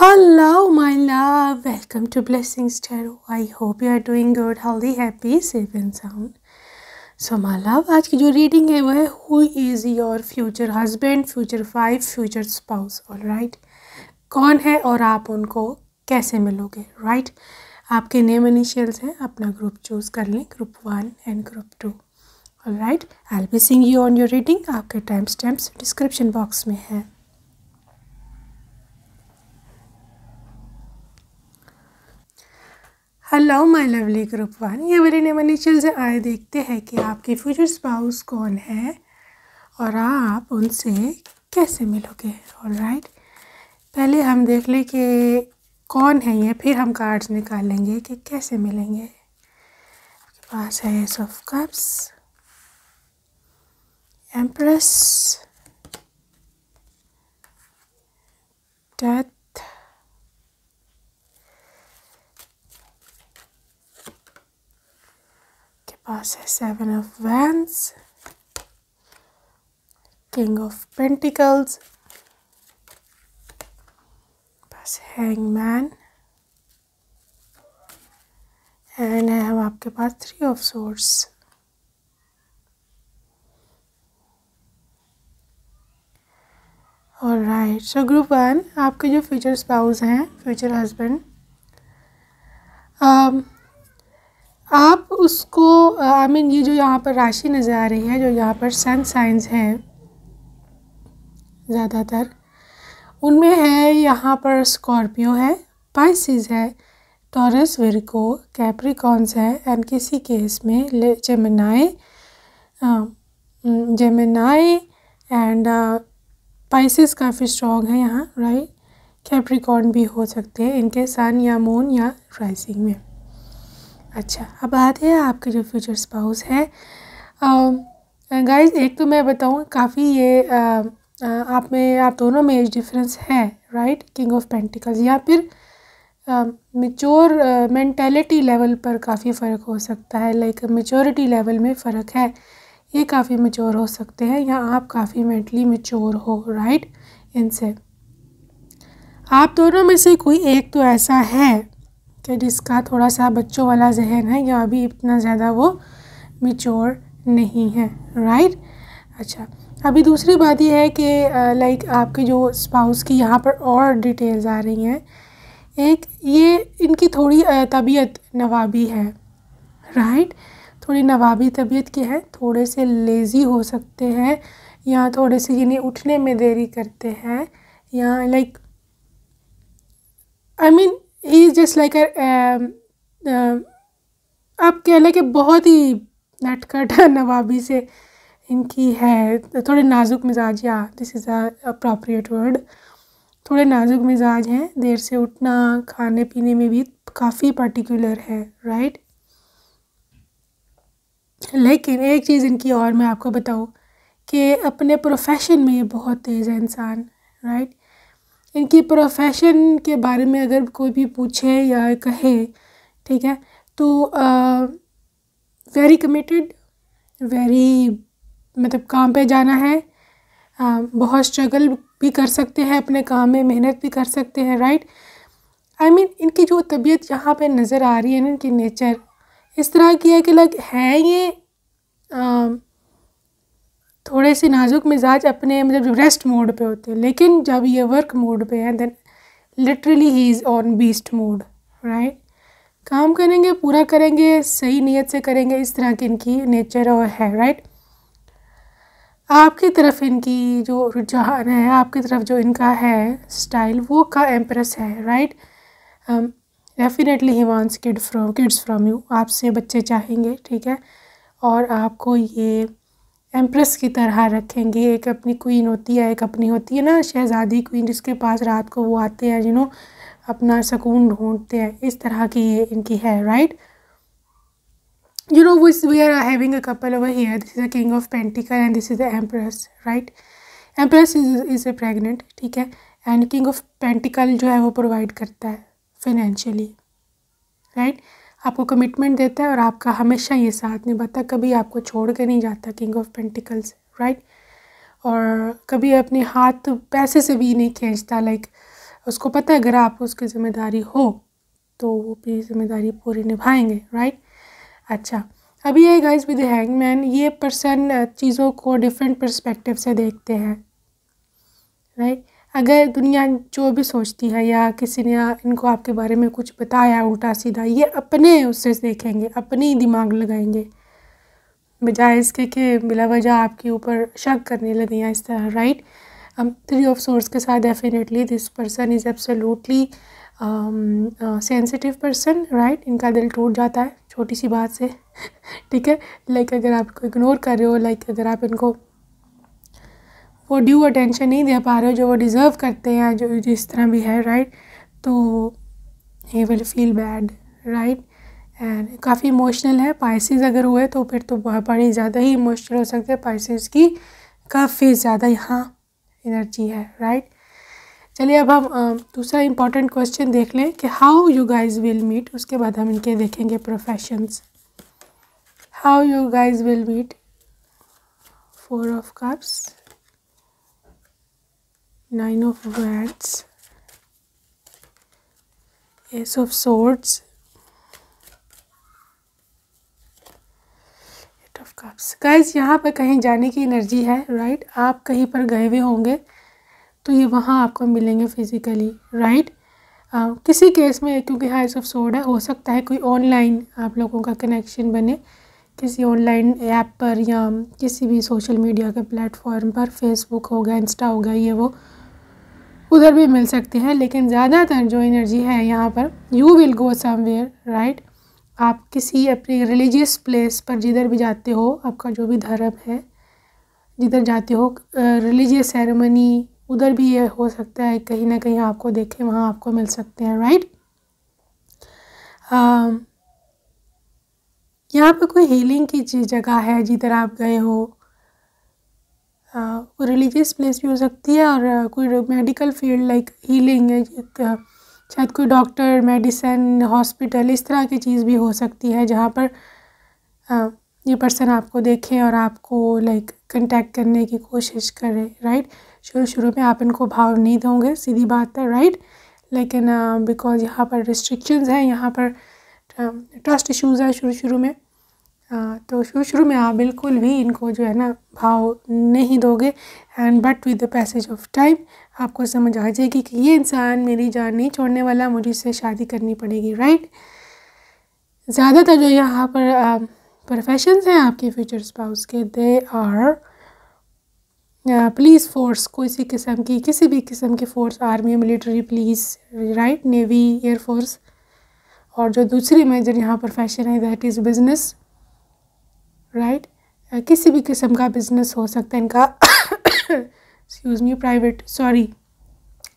Hello, my love. Welcome to Blessings Tarot. I hope you are doing good healthy, happy safe and sound. So my love आज की जो reading है वो है who is your future husband future wife future spouse all right कौन है और आप उनको कैसे मिलोगे राइट right? आपके नेम इनिशियल्स हैं अपना ग्रुप चूज़ कर लें group one and group two all right I'll be seeing you on your reading आपके टाइम्स स्टैम्प्स डिस्क्रिप्शन बॉक्स में है hello my lovely group one ये मेरे नेमनी से आए देखते हैं कि आपके फ्यूचर स्पाउस कौन है और आप उनसे कैसे मिलोगे ऑल राइट पहले हम देख लें कि कौन है ये फिर हम कार्ड्स निकालेंगे कि कैसे मिलेंगे आपके पास है ace of cups empress death पास है seven of wands king of pentacles पास हैंगमैन एंड है हम आपके पास थ्री ऑफ सोर्स और राइट सो ग्रुप वन आपके जो फ्यूचर स्पाउस हैं फ्यूचर हस्बैंड आप उसको I uh, I mean mean, ये जो यहाँ पर राशि नज़र आ रही है जो यहाँ पर सन साइंस हैं ज़्यादातर उनमें है यहाँ पर स्कॉर्पियो है पाइसिस है टॉरस विरको कैप्रिकॉन्स है एंड किसी केस में जेमिनाए जेमिनाए एंड पाइसिस काफ़ी स्ट्रॉन्ग है यहाँ राइट कैप्रिकॉन भी हो सकते हैं इनके सन या मून या राइसिंग में अच्छा अब आते हैं आपके जो फ्यूचर स्पाउस है गाइस एक तो मैं बताऊँ काफ़ी ये आ, आ, आप में आप दोनों में एज डिफरेंस है राइट किंग ऑफ पेंटिकल्स या फिर मेच्योर मैंटेलिटी लेवल पर काफ़ी फ़र्क हो सकता है लाइक मेचोरिटी लेवल में फ़र्क है ये काफ़ी मेच्योर हो सकते हैं या आप काफ़ी मेंटली मेच्योर हो राइट इनसे आप दोनों में से कोई एक तो ऐसा है कि जिसका थोड़ा सा बच्चों वाला जहन है या अभी इतना ज़्यादा वो मिचोर नहीं है राइट अच्छा अभी दूसरी बात यह है कि लाइक आपके जो स्पाउस की यहाँ पर और डिटेल्स आ रही हैं एक ये इनकी थोड़ी तबीयत नवाबी है राइट थोड़ी नवाबी तबीयत की है थोड़े से लेज़ी हो सकते हैं या थोड़े से इन्हें उठने में देरी करते हैं या like I mean he is just like आप कह लें कि बहुत ही नटखट नवाबी से इनकी है थोड़े नाजुक मिजाज या दिस इज़ अप्रोप्रिएट वर्ड थोड़े नाजुक मिजाज हैं देर से उठना खाने पीने में भी काफ़ी पर्टिकुलर है राइट लेकिन एक चीज़ इनकी और मैं आपको बताऊँ कि अपने प्रोफेशन में ये बहुत तेज़ है इंसान राइट इनकी प्रोफेशन के बारे में अगर कोई भी पूछे या कहे ठीक है तो वेरी कमिटेड वेरी मतलब काम पे जाना है आ, बहुत स्ट्रगल भी कर सकते हैं अपने काम में मेहनत भी कर सकते हैं राइट आई मीन इनकी जो तबीयत यहाँ पे नज़र आ रही है ना इनकी नेचर इस तरह की है कि लग है ये थोड़े से नाजुक मिजाज अपने मतलब रेस्ट मोड पे होते हैं लेकिन जब ये वर्क मोड पे हैं then literally he is on beast mode right काम करेंगे पूरा करेंगे सही नीयत से करेंगे इस तरह की इनकी नेचर और है राइट आपकी तरफ इनकी जो रुझान है आपकी तरफ जो इनका है स्टाइल वो का एम्प्रेस है right definitely he wants kid from kids from you आपसे बच्चे चाहेंगे ठीक है और आपको ये एम्प्रेस की तरह रखेंगे एक अपनी क्वीन होती है एक अपनी होती है ना शहज़ादी क्वीन जिसके पास रात को वो आते हैं जिनो अपना सुकून ढूंढते हैं इस तरह की ये इनकी है right you know with we are having a couple over here this is the king of pentacle and this is the empress right empress is is a pregnant ठीक है एंड किंग ऑफ पेंटिकल जो है वो provide करता है financially right right? आपको commitment देता है और आपका हमेशा ये साथ निभाता कभी आपको छोड़ के नहीं जाता किंग ऑफ पेंटिकल्स राइट और कभी अपने हाथ पैसे से भी नहीं खींचता लाइक उसको पता है अगर आप उसकी ज़िम्मेदारी हो तो वो भी जिम्मेदारी पूरी निभाएंगे राइट अच्छा अभी ये गाइस विद मैन ये पर्सन चीज़ों को डिफरेंट परस्पेक्टिव से देखते हैं राइट अगर दुनिया जो भी सोचती है या किसी ने इनको आपके बारे में कुछ बताया उल्टा सीधा ये अपने उससे देखेंगे अपने ही दिमाग लगाएंगे बजाय इसके कि बिला वजह आपके ऊपर शक करने लगे या इस तरह राइट हम थ्री ऑफ सोर्स के साथ definitely this person is absolutely sensitive person right इनका दिल टूट जाता है छोटी सी बात से ठीक है लाइक अगर आप इग्नोर कर रहे हो लाइक अगर आप इनको वो ड्यू अटेंशन नहीं दे पा रहे हो जो वो डिज़र्व करते हैं जो जिस तरह भी है राइट तो he will feel bad right and काफ़ी इमोशनल है पाइसिस अगर हुए तो फिर तो बड़ी ज़्यादा ही इमोशनल हो सकते हैं पाइसिस की काफ़ी ज़्यादा यहाँ एनर्जी है राइट चलिए अब हम दूसरा इम्पॉर्टेंट क्वेश्चन देख लें कि how you guys will meet उसके बाद हम इनके देखेंगे professions how you guys will meet four of cups nine of wands ace of swords eight of cups guys यहाँ पर कहीं जाने की एनर्जी है राइट right? आप कहीं पर गए हुए होंगे तो ये वहाँ आपको मिलेंगे फिज़िकली राइट right? किसी केस में क्योंकि हाइस ऑफ सोड है हो सकता है कोई ऑनलाइन आप लोगों का कनेक्शन बने किसी ऑनलाइन ऐप पर या किसी भी सोशल मीडिया के प्लेटफॉर्म पर फेसबुक हो गया इंस्टा हो गया ये वो उधर भी मिल सकते हैं लेकिन ज़्यादातर जो एनर्जी है यहाँ पर you will go somewhere right आप किसी अपने रिलीजियस प्लेस पर जिधर भी जाते हो आपका जो भी धर्म है जिधर जाते हो रिलीजियस सेरेमनी उधर भी ये हो सकता है कहीं ना कहीं आपको देखें वहाँ आपको मिल सकते हैं राइट यहाँ पर कोई हीलिंग की चीज़ जगह है जिधर आप गए हो वो रिलीजियस प्लेस भी हो सकती है और कोई मेडिकल फील्ड लाइक हीलिंग है शायद कोई डॉक्टर मेडिसिन हॉस्पिटल इस तरह की चीज़ भी हो सकती है जहाँ पर ये पर्सन आपको देखे और आपको लाइक कंटेक्ट करने की कोशिश करे राइट शुरू शुरू में आप इनको भाव नहीं दोगे सीधी बात है राइट लेकिन बिकॉज यहाँ पर रिस्ट्रिक्शंस हैं यहाँ पर ट्रस्ट इशूज़ हैं शुरू शुरू में हाँ, तो शुरू शुरू में आप बिल्कुल भी इनको जो है ना भाव नहीं दोगे and but with the passage of time आपको समझ आ जाएगी कि ये इंसान मेरी जान नहीं छोड़ने वाला मुझे इससे शादी करनी पड़ेगी राइट ज़्यादातर जो यहाँ पर प्रोफेशंस um, हैं आपके फ्यूचर स्पाउस के दे आर पुलिस फोर्स किसी किस्म की किसी भी किस्म की force army military police right navy air force और जो दूसरी मेजर यहाँ प्रोफेशन है that is business right right? uh, किसी भी किस्म का बिज़नेस हो सकता है इनका excuse me private sorry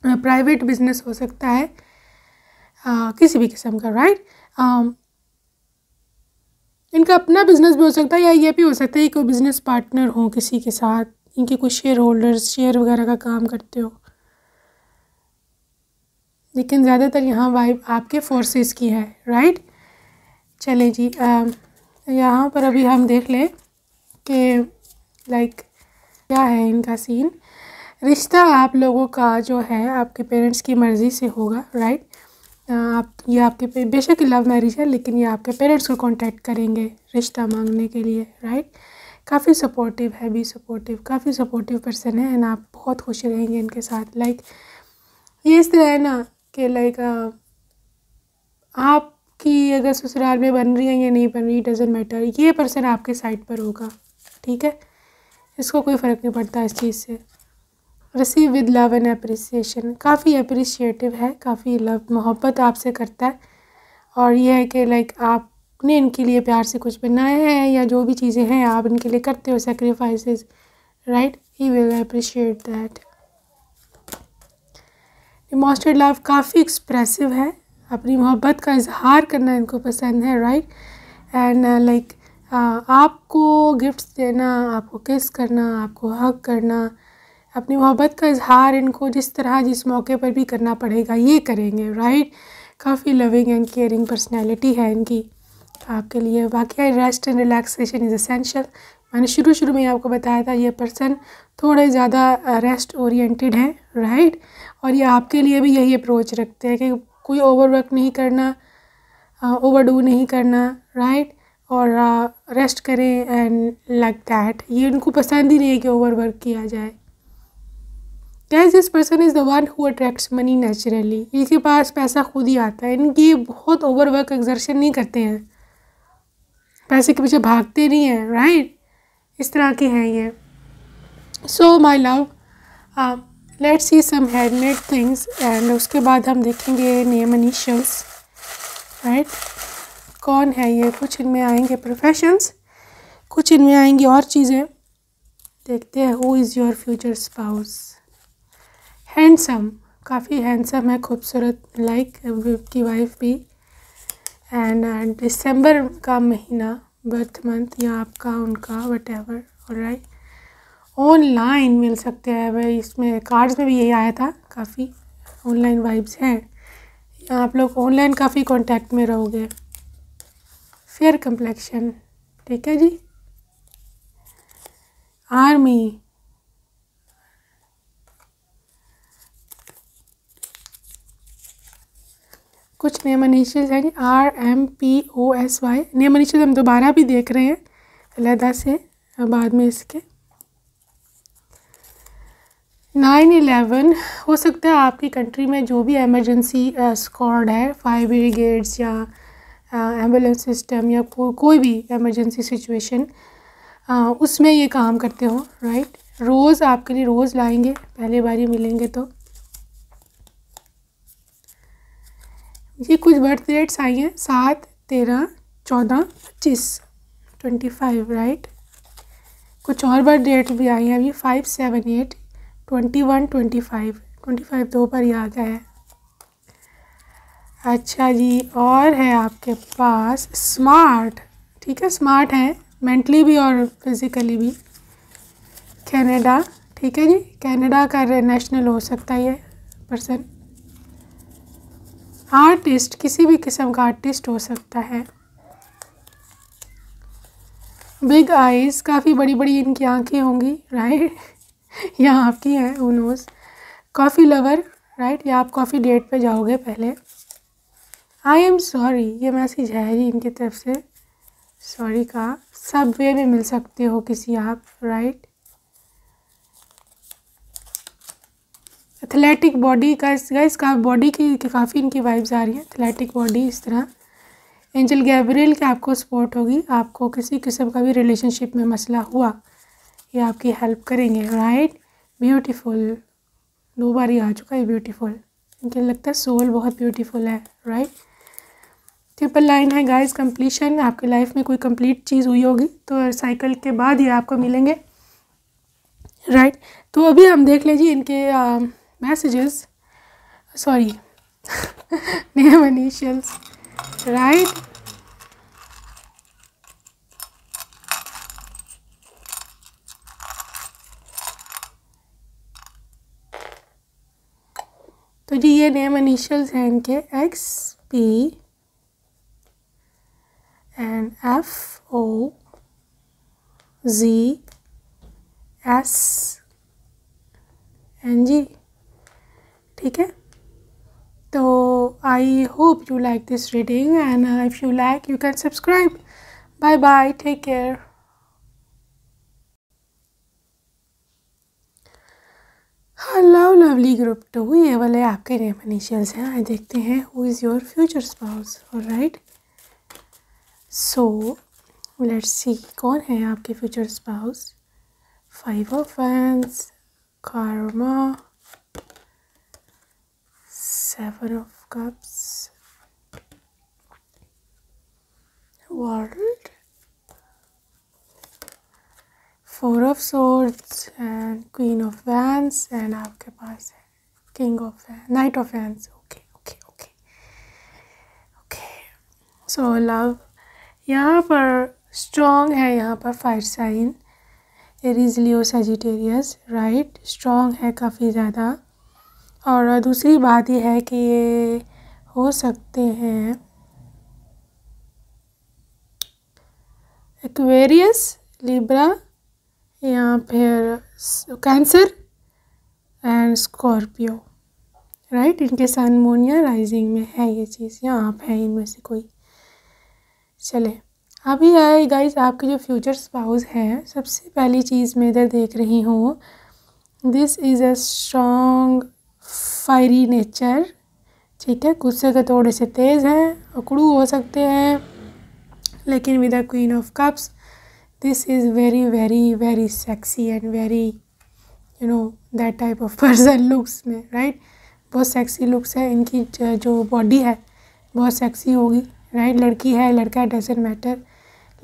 private business हो सकता है uh, किसी भी किस्म का राइट right? uh, इनका अपना बिज़नेस भी हो सकता है या ये भी हो सकता है कि कोई बिज़नेस पार्टनर हो किसी के साथ इनके कुछ शेयर होल्डर्स शेयर वगैरह का काम करते हो लेकिन ज़्यादातर यहाँ वाइब आपके फोर्सेस की है राइट चले जी आ, um, तो यहाँ पर अभी हम देख लें कि लाइक क्या है इनका सीन रिश्ता आप लोगों का जो है आपके पेरेंट्स की मर्ज़ी से होगा राइट आप ये आपके बेशक लव मैरिज है लेकिन ये आपके पेरेंट्स को कांटेक्ट करेंगे रिश्ता मांगने के लिए राइट काफ़ी सपोर्टिव है बी सपोर्टिव काफ़ी सपोर्टिव पर्सन है एंड आप बहुत खुश रहेंगे इनके साथ लाइक ये इस तरह है ना कि लाइक आप कि अगर ससुराल में बन रही है या नहीं बन रही डजेंट मैटर ये पर्सन आपके साइड पर होगा ठीक है इसको कोई फ़र्क नहीं पड़ता इस चीज़ से receive with love and appreciation काफ़ी अप्रिशिएटिव है काफ़ी लव मोहब्बत आपसे करता है और यह है कि लाइक आपने इनके लिए प्यार से कुछ बनाया है या जो भी चीज़ें हैं आप इनके लिए करते हो sacrifice right he will appreciate that demonstrate love काफ़ी एक्सप्रेसिव है अपनी मोहब्बत का इजहार करना इनको पसंद है राइट एंड लाइक आपको गिफ्ट्स देना आपको किस करना आपको हक करना अपनी मोहब्बत का इजहार इनको जिस तरह जिस मौके पर भी करना पड़ेगा ये करेंगे राइट काफ़ी लविंग एंड केयरिंग पर्सनैलिटी है इनकी आपके लिए वाकई rest and relaxation is essential मैंने शुरू शुरू में आपको बताया था ये पर्सन थोड़े ज़्यादा रेस्ट ओरिएंटेड हैं राइट और ये आपके लिए भी यही अप्रोच रखते हैं कि कोई ओवरवर्क नहीं करना ओवरडू uh, नहीं करना राइट right? और रेस्ट uh, करें एंड लाइक दैट ये उनको पसंद ही नहीं है कि ओवरवर्क किया जाए cause this person is the one who attracts money naturally इनके पास पैसा खुद ही आता है इनकी बहुत ओवरवर्क एग्जर्शन नहीं करते हैं पैसे के पीछे भागते नहीं हैं राइट right? इस तरह के हैं ये so my love let's see some handmade things and उसके बाद हम देखेंगे नेम इनिशियल्स राइट कौन है ये कुछ इनमें आएंगे प्रोफेशंस कुछ इनमें आएंगी और चीज़ें देखते हैं who is your future spouse handsome काफ़ी हैंडसम है खूबसूरत लाइक की वाइफ भी एंड डिसम्बर uh, का महीना बर्थ मंथ या आपका उनका वट एवर राइट ऑनलाइन मिल सकते हैं भाई इसमें कार्ड्स में भी यही आया था काफ़ी ऑनलाइन वाइब्स हैं आप लोग ऑनलाइन काफ़ी कांटेक्ट में रहोगे फेयर कम्प्लेक्शन ठीक है जी आर्मी कुछ नेम इनिशियल्स हैं R M P O S Y name initial हम दोबारा भी देख रहे हैं अलहदा से बाद में इसके नाइन एलेवन हो सकता है आपकी कंट्री में जो भी एमरजेंसी स्कॉड है फायर ब्रिगेड्स या एम्बुलेंस सिस्टम या को, कोई भी एमरजेंसी सिचुएशन उसमें ये काम करते हो राइट रोज़ आपके लिए रोज़ लाएंगे पहले बारी मिलेंगे तो ये कुछ बर्थ डेट्स आई हैं सात तेरह चौदह पच्चीस ट्वेंटी फाइव राइट कुछ और बर्थ डेट भी आई हैं अभी five seven eight twenty one twenty five twenty five दो ऊपर ही आ गया है अच्छा जी और है आपके पास स्मार्ट ठीक है स्मार्ट है मेंटली भी और फिज़िकली भी कनाडा ठीक है जी कनाडा का नेशनल हो सकता है ये पर्सन आर्टिस्ट किसी भी किस्म का आर्टिस्ट हो सकता है बिग आइज़ काफ़ी बड़ी बड़ी इनकी आंखें होंगी राइट या आपकी है वो नोज कॉफ़ी लवर राइट या आप कॉफ़ी डेट पे जाओगे पहले आई एम सॉरी ये मैसेज है ही इनकी तरफ से सॉरी का सब वे में मिल सकते हो किसी आप राइट एथलेटिक बॉडी का गाइस का बॉडी की काफ़ी इनकी वाइब्स आ रही है एथलेटिक बॉडी इस तरह एंजल गैब्रियल की आपको सपोर्ट होगी आपको किसी किस्म का भी रिलेशनशिप में मसला हुआ ये आपकी हेल्प करेंगे राइट ब्यूटीफुल दो बार ही आ चुका है ब्यूटीफुल इनके लगता है सोल बहुत ब्यूटीफुल है राइट ट्रिपल लाइन है गाइस कंप्लीशन आपकी लाइफ में कोई कंप्लीट चीज़ हुई होगी तो साइकिल के बाद ये आपको मिलेंगे राइट right? तो अभी हम देख लीजिए इनके messages sorry name initials right तो जी ये नेम इनिशियल्स हैं इनके X P and F O G S N G ठीक है तो I hope you like this reading and if you like you can subscribe bye bye take care hello lovely group to ये वाले आपके name initials हैं आज देखते हैं who is your future spouse और राइट सो लेट सी कौन है आपके फ्यूचर स्पाउस फाइव ऑफ फैंस karma seven of cups world four of swords and queen of wands and आपके पास है king of knight of wands okay okay okay okay so love यहाँ पर strong है यहाँ पर fire sign Aries Leo Sagittarius right strong है काफ़ी ज़्यादा और दूसरी बात यह है कि ये हो सकते हैं एक्वेरियस लिब्रा या फिर कैंसर एंड स्कॉर्पियो राइट इनके सन मून या राइजिंग में है ये चीज़ या आप हैं इनमें से कोई चले अभी आए गाइस आपके जो फ्यूचर स्पाउस हैं सबसे पहली चीज़ मैं इधर देख रही हूँ this is a strong fiery nature ठीक है गुस्से के थोड़े से तेज़ हैं अकड़ू हो सकते हैं लेकिन with the queen of cups this is very very very sexy and very you know that type of person looks में right बहुत sexy looks है इनकी जो body है बहुत sexy होगी राइट right? लड़की है लड़का डजेंट मैटर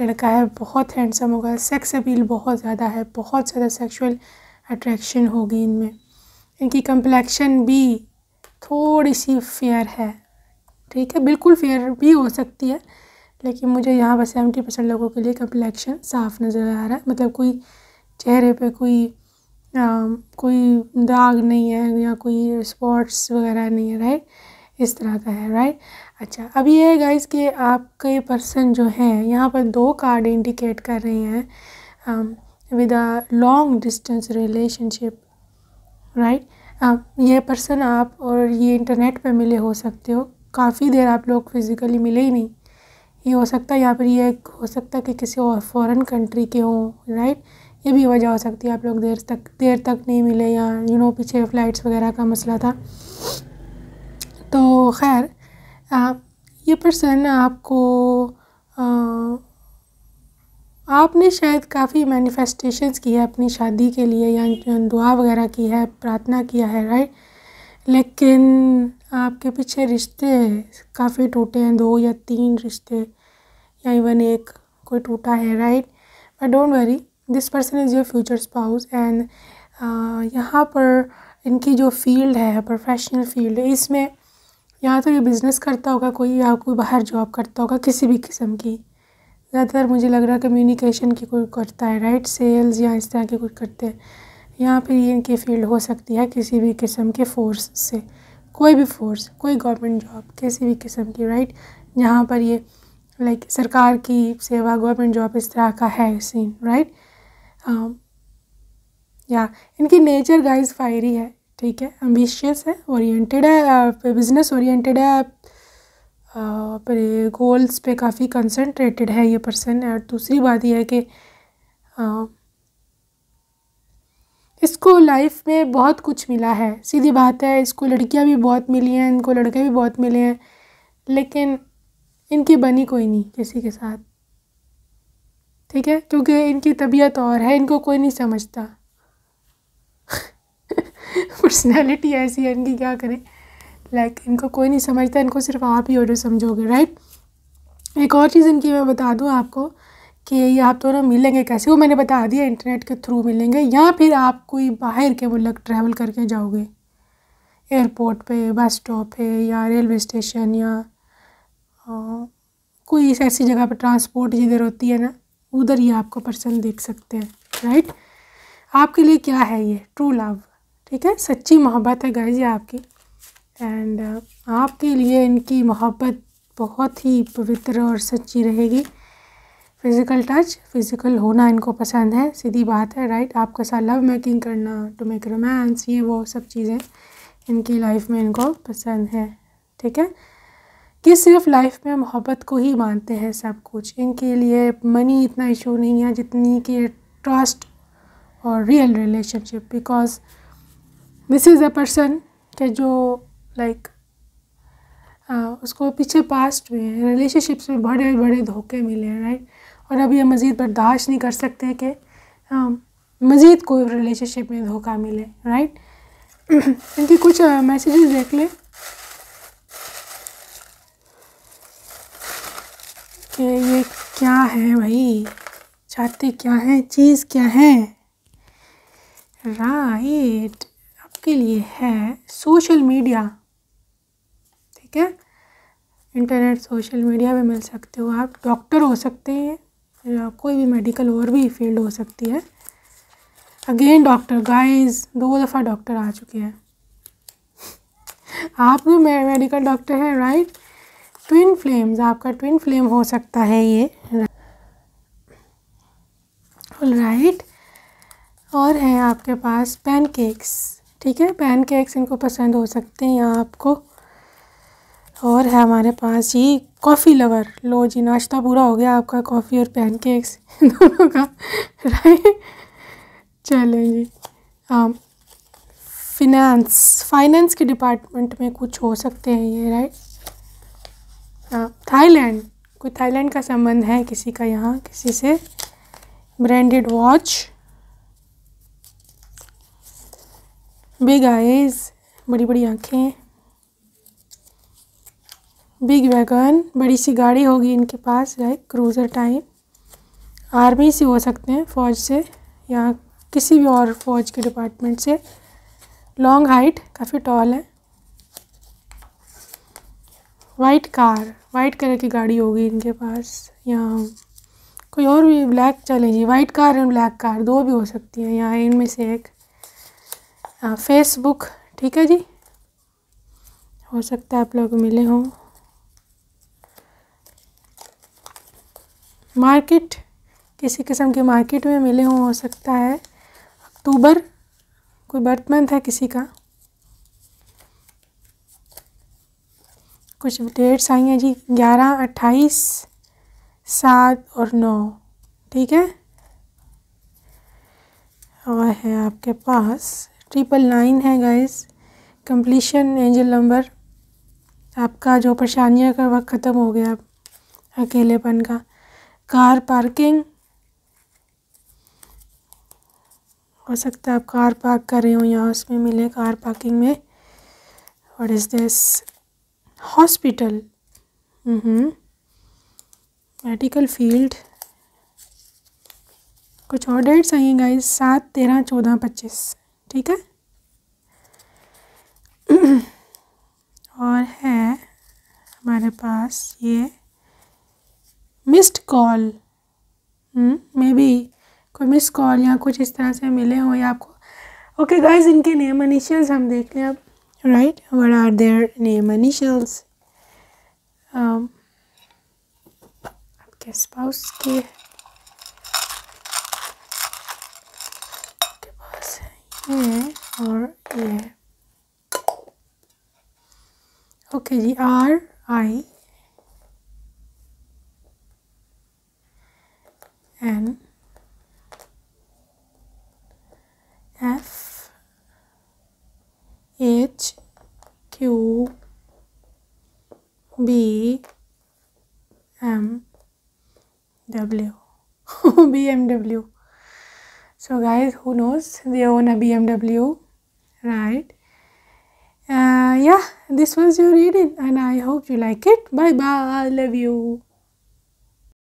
लड़का है बहुत हैंडसम होगा सेक्स अपील बहुत ज़्यादा है बहुत ज़्यादा सेक्सुअल अट्रैक्शन होगी इनमें इनकी कंप्लेक्शन भी थोड़ी सी फेयर है ठीक है बिल्कुल फेयर भी हो सकती है लेकिन मुझे यहाँ पर सेवेंटी परसेंट लोगों के लिए कम्प्लेक्शन साफ़ नज़र आ रहा है मतलब कोई चेहरे पे कोई आ, कोई दाग नहीं है या कोई स्पॉट्स वगैरह नहीं है राइट इस तरह का है राइट अच्छा अब ये है गाइज़ कि आपके पर्सन जो हैं यहाँ पर दो कार्ड इंडिकेट कर रहे हैं with a long distance relationship right ये पर्सन आप और ये इंटरनेट पे मिले हो सकते हो काफ़ी देर आप लोग फिज़िकली मिले ही नहीं ये हो सकता है या फिर ये हो सकता है कि किसी और फॉरेन कंट्री के हों राइट ये भी वजह हो सकती है आप लोग देर तक देर तक नहीं मिले या यू नो पीछे फ़्लाइट्स वगैरह का मसला था तो खैर ये पर्सन आपको आ, आपने शायद काफ़ी मैनिफेस्टेशंस की है अपनी शादी के लिए या दुआ वगैरह की है प्रार्थना किया है राइट लेकिन आपके पीछे रिश्ते काफ़ी टूटे हैं दो या तीन रिश्ते या इवन एक कोई टूटा है right but don't worry this person is your future spouse and यहाँ पर इनकी जो फील्ड है प्रोफेशनल फील्ड है इसमें या तो ये बिज़नेस करता होगा कोई या कोई बाहर जॉब करता होगा किसी भी किस्म की ज़्यादातर मुझे लग रहा है कम्युनिकेशन की कोई करता है राइट सेल्स या इस तरह के कुछ करते हैं यहाँ पर ये इनकी फील्ड हो सकती है किसी भी किस्म के फोर्स से कोई भी फोर्स कोई गवर्नमेंट जॉब किसी भी किस्म की राइट यहाँ पर ये लाइक like, सरकार की सेवा गवर्नमेंट जॉब इस तरह का है सीन राइट या इनकी नेचर गाइस फायरी है ठीक है एम्बिशियस है ओरिएंटेड है बिजनेस uh, ओरिएंटेड है uh, पर गोल्स पे काफ़ी कंसनट्रेटेड है ये पर्सन और दूसरी बात यह है कि uh, इसको लाइफ में बहुत कुछ मिला है सीधी बात है इसको लड़कियां भी बहुत मिली हैं इनको लड़के भी बहुत मिले हैं लेकिन इनकी बनी कोई नहीं किसी के साथ ठीक है क्योंकि इनकी तबीयत और है इनको कोई नहीं समझता पर्सनैलिटी ऐसी है इनकी क्या करें लाइक like, इनको कोई नहीं समझता इनको सिर्फ आप ही और समझोगे राइट एक और चीज़ इनकी मैं बता दूँ आपको कि ये आप दोनों मिलेंगे कैसे वो मैंने बता दिया इंटरनेट के थ्रू मिलेंगे या फिर आप कोई बाहर के मुल्क ट्रैवल करके जाओगे एयरपोर्ट पे बस स्टॉप पे या रेलवे स्टेशन या हाँ। कोई इस ऐसी जगह पर ट्रांसपोर्ट जिधर होती है ना उधर ही आपको पर्सन देख सकते हैं राइट आपके लिए क्या है ये ट्रू लव ठीक है सच्ची मोहब्बत है गाइज जी आपकी एंड uh, आपके लिए इनकी मोहब्बत बहुत ही पवित्र और सच्ची रहेगी फिज़िकल टच फिज़िकल होना इनको पसंद है सीधी बात है राइट आपके साथ लव मेकिंग करना टू मेक रोमांस ये वो सब चीज़ें इनकी लाइफ में इनको पसंद है ठीक है कि सिर्फ लाइफ में मोहब्बत को ही मानते हैं सब कुछ इनके लिए मनी इतना इशू नहीं है जितनी कि ट्रस्ट और real relationship because this is a person के जो लाइक like, उसको पीछे पास्ट में रिलेशनशिप्स में बड़े बड़े धोखे मिले हैं राइट और अब ये मज़ीद बर्दाश्त नहीं कर सकते कि मज़ीद कोई रिलेशनशिप में धोखा मिले राइट इनके कुछ मैसेजेस देख लें क्या है भाई चाहते क्या है चीज़ क्या है राइट आपके लिए है सोशल मीडिया ठीक है इंटरनेट सोशल मीडिया पे मिल सकते हो आप डॉक्टर हो सकते हैं कोई भी मेडिकल और भी फील्ड हो सकती है अगेन डॉक्टर गाइस दो दफ़ा डॉक्टर आ चुके हैं आप भी मेडिकल डॉक्टर हैं राइट ट्विन फ्लेम्स आपका ट्विन फ्लेम हो सकता है ये राइट और है आपके पास पैनकेक्स ठीक है पैनकेक्स इनको पसंद हो सकते हैं यहाँ आपको और है हमारे पास ये कॉफ़ी लवर लो जी नाश्ता पूरा हो गया आपका कॉफ़ी और पैनकेक्स दोनों का राइट चलें जी हाँ फिनेंस फाइनेंस के डिपार्टमेंट में कुछ हो सकते हैं ये राइट थाईलैंड कोई थाईलैंड का संबंध है किसी का यहाँ किसी से ब्रांडेड वॉच बिग आइज बड़ी बड़ी आँखें बिग वैगन बड़ी सी गाड़ी होगी इनके पास लाइक क्रूज़र टाइप आर्मी से हो सकते हैं फ़ौज से या किसी भी और फौज के डिपार्टमेंट से लॉन्ग हाइट काफ़ी टॉल है वाइट कार वाइट कलर की गाड़ी होगी इनके पास या कोई और भी ब्लैक जी white car and black car दो भी हो सकती हैं या इनमें से एक फेसबुक ठीक है जी हो सकता है आप लोग मिले हों मार्केट किसी किस्म के मार्केट में मिले हों हो सकता है अक्टूबर कोई बर्थ मंथ है किसी का कुछ डेट्स आई हैं जी ग्यारह अट्ठाईस सात और नौ ठीक है और है आपके पास ट्रिपल नाइन है गाइस कंप्लीशन एंजल नंबर आपका जो परेशानियाँ का वक्त ख़त्म हो गया अकेलेपन का कार पार्किंग हो सकता है आप कार पार्क कर रहे हो या उसमें मिले कार पार्किंग में और is this hospital medical hmm. Field कुछ और डेट्स आई हैं गाइस सात तेरह चौदह पच्चीस ठीक है और है हमारे पास ये मिस्ड कॉल मे बी कोई मिस कॉल या कुछ इस तरह से मिले हों या आपको ओके गाइस इनके नेम इनिशियल्स हम देख लें अब right what are their name initials um, Kaspowski yeah or yeah okay the I BMW BMW so guys who knows they own a BMW right uh, yeah this was your reading and I hope you like it bye bye love you